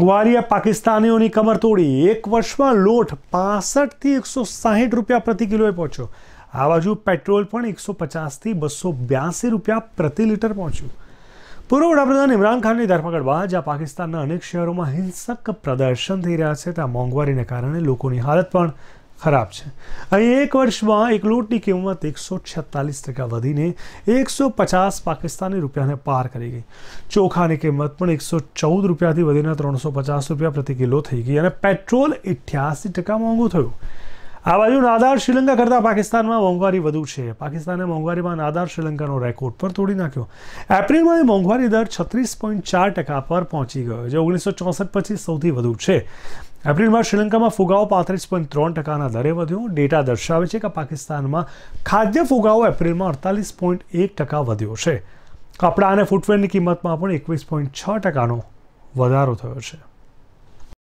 મોંઘવારીએ પાકિસ્તાનીઓની કમર તોડી એક વર્ષમાં લોટ થી એકસો સાહીઠ રૂપિયા પ્રતિ કિલોએ પહોંચ્યો આ બાજુ પેટ્રોલ પણ એકસો પચાસથી બસો બ્યાસી રૂપિયા પ્રતિ લીટર પહોંચ્યું પૂર્વ વડાપ્રધાન ઇમરાન ખાનની ધરપકડ બાદ જ્યાં પાકિસ્તાનના અનેક શહેરોમાં હિંસક પ્રદર્શન થઈ રહ્યા છે ત્યાં મોંઘવારીને કારણે લોકોની હાલત પણ ખરાબ છે અહીં એક વર્ષમાં એક લોટની કિંમત એકસો છેતાલીસ ટકા વધીને એકસો પચાસ પાકિસ્તાની રૂપિયાને પાર કરી ગઈ ચોખાની કિંમત પણ એકસો ચૌદ રૂપિયાથી વધીને ત્રણસો પચાસ રૂપિયા પ્રતિ કિલો થઈ ગઈ અને પેટ્રોલ અઠ્યાસી ટકા મોંઘું થયું આ બાજુ નાદાર શ્રીલંકા કરતાં પાકિસ્તાનમાં મોંઘવારી વધુ છે પાકિસ્તાને મોંઘવારીમાં નાદાર શ્રીલંકાનો રેકોર્ડ પર તોડી નાખ્યો એપ્રિલમાં એ મોંઘવારી દર છત્રીસ પોઈન્ટ ચાર ટકા પર પહોંચી ગયો જે ઓગણીસો ચોસઠ પછી સૌથી વધુ છે એપ્રિલમાં શ્રીલંકામાં ફુગાવો પાંત્રીસ પોઈન્ટ ત્રણ ટકાના દરે વધ્યો ડેટા દર્શાવે છે કે પાકિસ્તાનમાં ખાદ્ય ફુગાવો એપ્રિલમાં અડતાલીસ પોઈન્ટ એક ટકા વધ્યો છે કપડાં અને ફૂટવેરની કિંમતમાં પણ એકવીસ પોઈન્ટ છ ટકાનો વધારો થયો છે